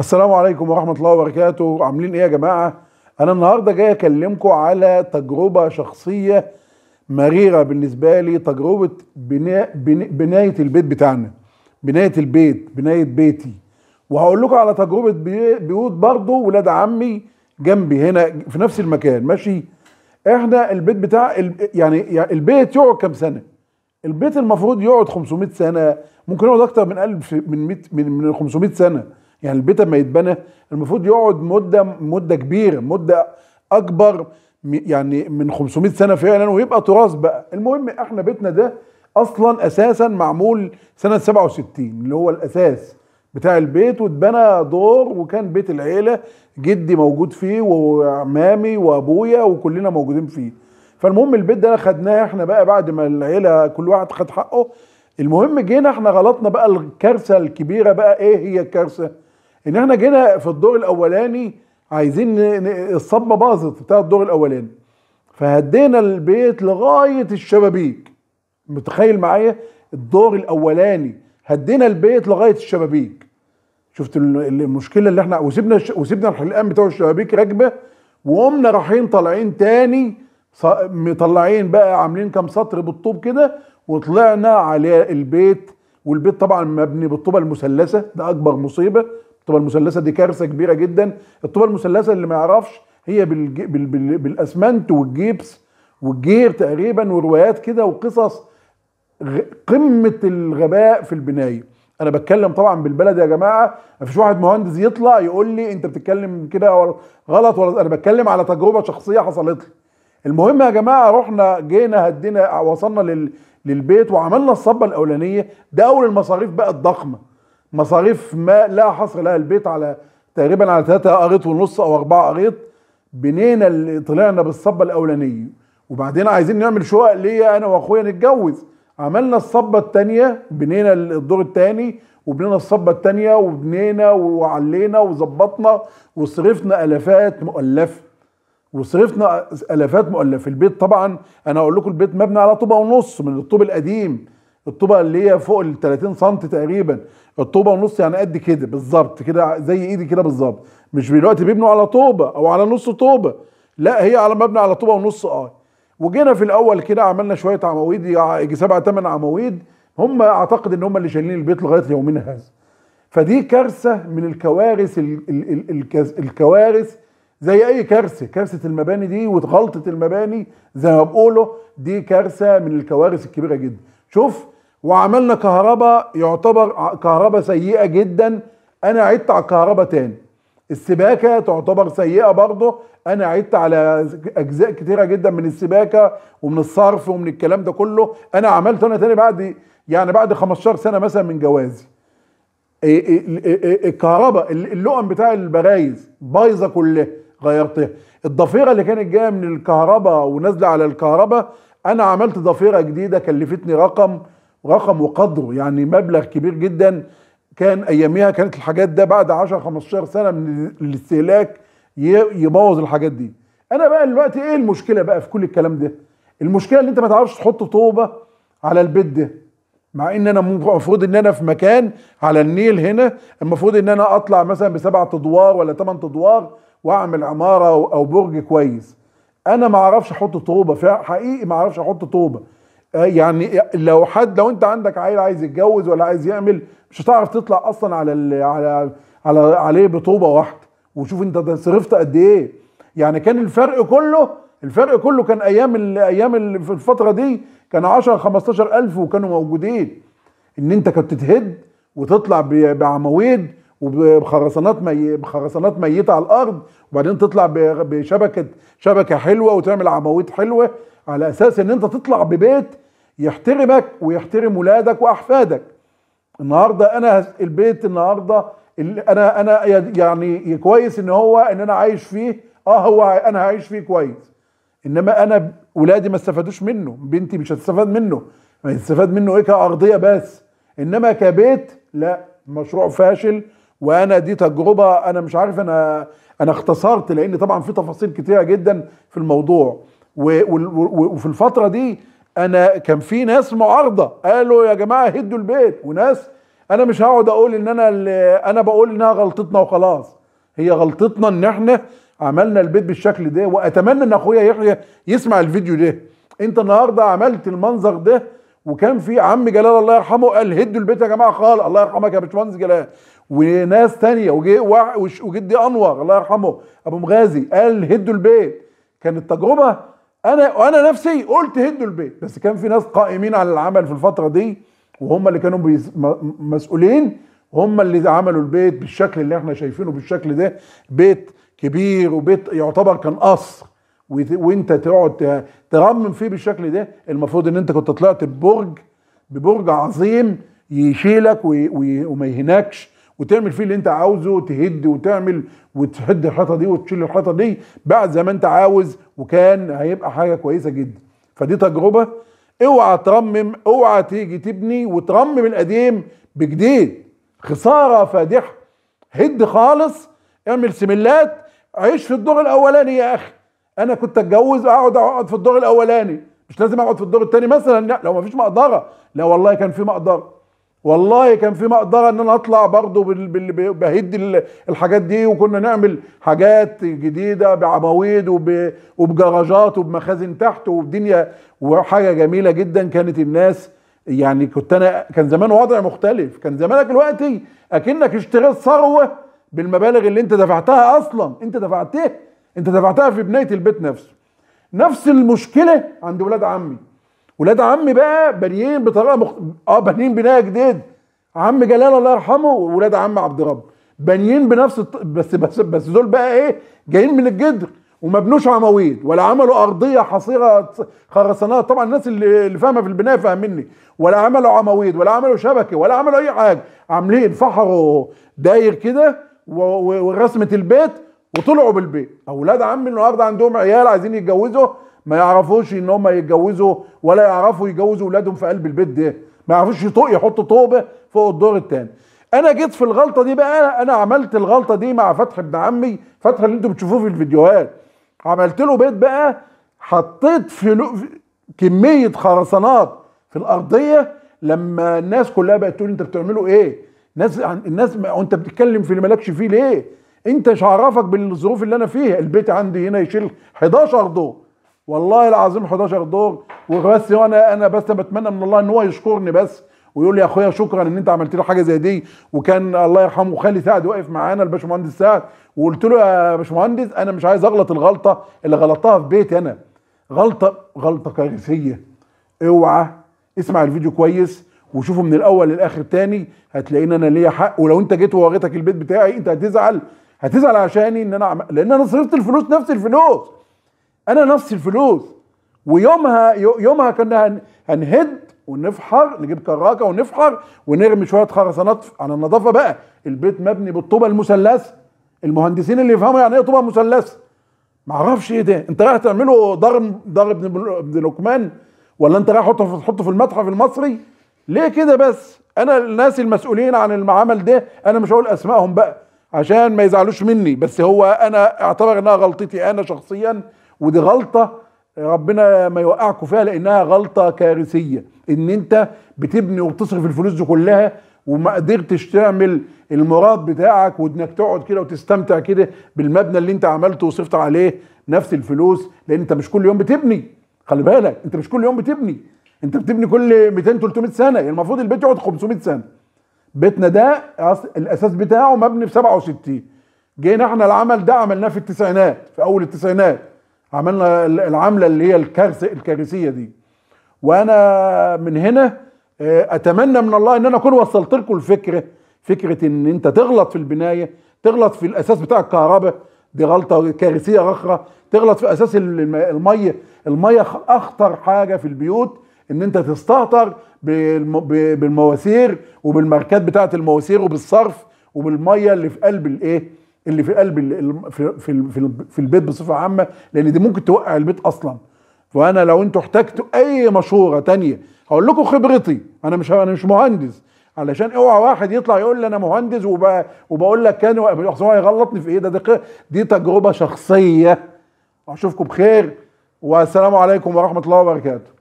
السلام عليكم ورحمة الله وبركاته عاملين ايه يا جماعة انا النهاردة جاي اكلمكم على تجربة شخصية مريرة بالنسبة لي تجربة بناء بناية البيت بتاعنا بناية البيت بناية بيتي وهقول لكم على تجربة بيوت برضه ولاد عمي جنبي هنا في نفس المكان ماشي احنا البيت بتاع يعني،, يعني البيت يقعد كام سنة البيت المفروض يقعد 500 سنة ممكن يقعد اكتر من 1000 من 100 من 500 سنة يعني البيت لما يتبنى المفروض يقعد مده مده كبيره مده اكبر يعني من 500 سنه فعلا ويبقى تراث بقى المهم احنا بيتنا ده اصلا اساسا معمول سنه 67 اللي هو الاساس بتاع البيت واتبنى دور وكان بيت العيله جدي موجود فيه وعمامي وابويا وكلنا موجودين فيه فالمهم البيت ده خدناه احنا بقى بعد ما العيله كل واحد خد حقه المهم جينا احنا غلطنا بقى الكارثه الكبيره بقى ايه هي الكارثه ان احنا جينا في الدور الاولاني عايزين الصبه باظت بتاع الدور الاولاني فهدينا البيت لغايه الشبابيك متخيل معايا الدور الاولاني هدينا البيت لغايه الشبابيك شفت المشكله اللي احنا وسيبنا وسيبنا الحلقان بتوع الشبابيك راكبه وقمنا رايحين طالعين تاني مطلعين بقى عاملين كام سطر بالطوب كده وطلعنا على البيت والبيت طبعا مبني بالطوبه المثلثه ده اكبر مصيبه الطوبه المثلثه دي كارثه كبيره جدا الطوبه المثلثه اللي ما يعرفش هي بالج... بال... بال... بالاسمنت والجبس والجير تقريبا وروايات كده وقصص غ... قمه الغباء في البنايه انا بتكلم طبعا بالبلد يا جماعه مفيش واحد مهندس يطلع يقول لي انت بتتكلم كده ولا غلط ولا انا بتكلم على تجربه شخصيه حصلت لي المهم يا جماعه رحنا جينا هدينا وصلنا لل... للبيت وعملنا الصبه الاولانيه ده اول المصاريف بقى الضخمه مصاريف ما لا حصر لها البيت على تقريبا على ثلاثة قريط ونص او أربعة قريط بنينا اللي طلعنا بالصبه الاولانيه وبعدين عايزين نعمل شقق ليا انا واخويا نتجوز عملنا الصبه الثانيه بنينا الدور الثاني وبنينا الصبه الثانيه وبنينا وعلينا وظبطنا وصرفنا الافات مؤلفه وصرفنا الافات مؤلفه البيت طبعا انا اقول لكم البيت مبني على طوبه ونص من الطوب القديم الطوبه اللي هي فوق ال 30 سم تقريبا الطوبه ونص يعني قد كده بالظبط كده زي ايدي كده بالظبط مش دلوقتي بيبنوا على طوبه او على نص طوبه لا هي على مبنى على طوبه ونص اه وجينا في الاول كده عملنا شويه عواميد يجي سبع ثمان عواميد هم اعتقد ان هم اللي شايلين البيت لغايه يومنا هذا فدي كارثه من الكوارث ال ال ال الكوارث زي اي كارثه كارثه المباني دي وغلطه المباني زي ما بقوله دي كارثه من الكوارث الكبيره جدا شوف وعملنا كهرباء يعتبر كهرباء سيئه جدا انا عدت على الكهرباء تاني السباكه تعتبر سيئه برضه انا عدت على اجزاء كتيره جدا من السباكه ومن الصرف ومن الكلام ده كله انا عملته انا تاني بعد يعني بعد 15 سنه مثلا من جوازي الكهرباء اللقم بتاع البرايز بايظه كلها غيرتها الضفيره اللي كانت جايه من الكهرباء ونازله على الكهرباء انا عملت ضفيره جديده كلفتني رقم رقم وقدره يعني مبلغ كبير جدا كان اياميها كانت الحاجات ده بعد 10 15 سنه من الاستهلاك يبوظ الحاجات دي انا بقى دلوقتي ايه المشكله بقى في كل الكلام ده المشكله ان انت ما تعرفش تحط طوبه على البيت ده مع ان انا المفروض ان انا في مكان على النيل هنا المفروض ان انا اطلع مثلا بسبعة ادوار ولا 8 ادوار واعمل عماره او برج كويس انا ما اعرفش احط طوبه حقيقي ما اعرفش احط طوبه آه، يعني لو حد لو انت عندك عيل عايز يتجوز ولا عايز يعمل مش هتعرف تطلع اصلا على ال على على عليه بطوبه واحده وشوف انت صرفت قد ايه يعني كان الفرق كله الفرق كله كان ايام ال ايام في الفتره دي كان 10 15 الف وكانوا موجودين ان انت كنت تتهد وتطلع بعواميد وبخرسانات مي... بخرسانات ميته على الارض وبعدين تطلع بشبكه شبكه حلوه وتعمل عواميد حلوه على اساس ان انت تطلع ببيت يحترمك ويحترم ولادك واحفادك النهارده انا البيت النهارده انا انا يعني كويس ان هو ان انا عايش فيه اه هو انا عايش فيه كويس انما انا ولادي ما استفادوش منه بنتي مش هتستفاد منه ما يستفاد منه ايه كارضيه بس انما كبيت لا مشروع فاشل وانا دي تجربه انا مش عارف انا انا اختصرت لان طبعا في تفاصيل كتيره جدا في الموضوع وفي الفتره دي انا كان في ناس معارضه قالوا يا جماعه هدوا البيت وناس انا مش هقعد اقول ان انا انا بقول انها غلطتنا وخلاص هي غلطتنا ان احنا عملنا البيت بالشكل ده واتمنى ان اخويا يحيى يسمع الفيديو ده انت النهارده عملت المنظر ده وكان في عم جلال الله يرحمه قال هدوا البيت يا جماعه خالص الله يرحمك يا باشمهندس جلال وناس تانية وجدي انور الله يرحمه ابو مغازي قال هدوا البيت كانت تجربه انا وانا نفسي قلت هدوا البيت بس كان في ناس قائمين على العمل في الفتره دي وهم اللي كانوا بيز... مسؤولين هم اللي عملوا البيت بالشكل اللي احنا شايفينه بالشكل ده بيت كبير وبيت يعتبر كان قصر وانت تقعد ترمم فيه بالشكل ده المفروض ان انت كنت طلعت ببرج ببرج عظيم يشيلك وما يهناكش وتعمل فيه اللي انت عاوزه تهد وتعمل وتهد الحيطه دي وتشيل الحيطه دي بعد زي ما انت عاوز وكان هيبقى حاجه كويسه جدا فدي تجربه اوعى ترمم اوعى تيجي تبني وترمم القديم بجديد خساره فادحه هد خالص اعمل سملات عيش في الدور الاولاني يا اخي انا كنت اتجوز اقعد اقعد في الدور الاولاني مش لازم اقعد في الدور الثاني مثلا لا لو ما فيش مقدره لا والله كان في مقدره والله كان في مقدره ان انا اطلع برضه بهد الحاجات دي وكنا نعمل حاجات جديده بعواميد وبجراجات وبمخازن تحت والدنيا وحاجه جميله جدا كانت الناس يعني كنت انا كان زمان وضع مختلف كان زمانك دلوقتي اكنك اشتريت ثروه بالمبالغ اللي انت دفعتها اصلا انت دفعتها انت دفعتها في بنيه البيت نفسه نفس المشكله عند ولاد عمي ولاد عمي بقى بانيين بطريقه مخ... اه بانيين بناء جديد عم جلال الله يرحمه وولاد عم عبد رب بانيين بنفس الط... بس بس بس دول بقى ايه جايين من الجدر وما بنوش عواميد ولا عملوا ارضيه حصيره خرسانات طبعا الناس اللي, اللي فاهمه في البنايه فاهمني ولا عملوا عواميد ولا عملوا شبكه ولا عملوا اي حاجه عاملين فحروا داير كده ورسمه البيت وطلعوا بالبيت اولاد عمي النهارده عندهم عيال عايزين يتجوزوا ما يعرفوش ان هم يتجوزوا ولا يعرفوا يجوزوا اولادهم في قلب البيت ده ما يعرفوش يطوق يحطوا طوبه فوق الدور الثاني انا جيت في الغلطه دي بقى انا عملت الغلطه دي مع فتحي ابن عمي فتحي اللي انتم بتشوفوه في الفيديوهات عملت له بيت بقى حطيت في كميه خرسانات في الارضيه لما الناس كلها بقت تقول انت بتعملوا ايه الناس الناس انت بتتكلم في اللي مالكش فيه ليه انت مش عارفك بالظروف اللي انا فيها البيت عندي هنا يشيل 11 دور والله العظيم 11 دور وبس وانا انا بس بتمنى من الله ان هو يشكرني بس ويقول لي يا اخويا شكرا ان انت عملت له حاجه زي دي وكان الله يرحمه خالي سعد واقف معانا الباشمهندس سعد وقلت له يا باشمهندس انا مش عايز اغلط الغلطه اللي غلطتها في بيتي انا غلطه غلطه كارثيه اوعى اسمع الفيديو كويس وشوفه من الاول للاخر تاني هتلاقيني انا ليا حق ولو انت جيت ووريتك البيت بتاعي انت هتزعل هتزعل عشاني ان انا عم... لان انا صرفت الفلوس نفس الفلوس انا نفسي الفلوس ويومها يومها كنا هنهد ونفحر نجيب كراكه ونفحر ونرمي شويه خرسانات على النظافه بقى البيت مبني بالطوبه المثلثه المهندسين اللي يفهموا يعني ايه طوبه مثلثه ما اعرفش ايه ده انت رايح تعمله دار دار ابن ابن لقمان ولا انت رايح تحطه تحطه في المتحف المصري ليه كده بس انا الناس المسؤولين عن المعامل ده انا مش هقول اسمائهم بقى عشان ما يزعلوش مني بس هو انا اعتبر انها غلطتي انا شخصيا ودي غلطه ربنا ما يوقعكم فيها لانها غلطه كارثيه ان انت بتبني وبتصرف الفلوس دي كلها وما قدرتش تعمل المراد بتاعك وانك تقعد كده وتستمتع كده بالمبنى اللي انت عملته وصرفت عليه نفس الفلوس لان انت مش كل يوم بتبني خلي بالك انت مش كل يوم بتبني انت بتبني كل 200 300 سنه يعني المفروض البيت يقعد 500 سنه بيتنا ده الاساس بتاعه مبني في 67 جينا احنا العمل ده عملناه في التسعينات في اول التسعينات عملنا العملة اللي هي الكارثة الكارثية دي وانا من هنا آه، اتمنى من الله ان انا اكون وصلت لكم الفكرة فكرة ان انت تغلط في البناية تغلط في الاساس بتاع الكهرباء دي غلطة كارثية اخرى تغلط في اساس المية المية اخطر حاجة في البيوت ان انت تستهتر بالمواسير وبالماركات بتاعة المواسير وبالصرف وبالمية اللي في قلب الايه اللي في قلب في في في البيت بصفه عامه لان دي ممكن توقع البيت اصلا وانا لو انتوا احتجتوا اي مشوره تانية هقول لكم خبرتي انا مش انا مش مهندس علشان اوعى واحد يطلع يقول لي انا مهندس وبقول لك كان هو هيغلطني في ايه ده دي, دي تجربه شخصيه اشوفكم بخير والسلام عليكم ورحمه الله وبركاته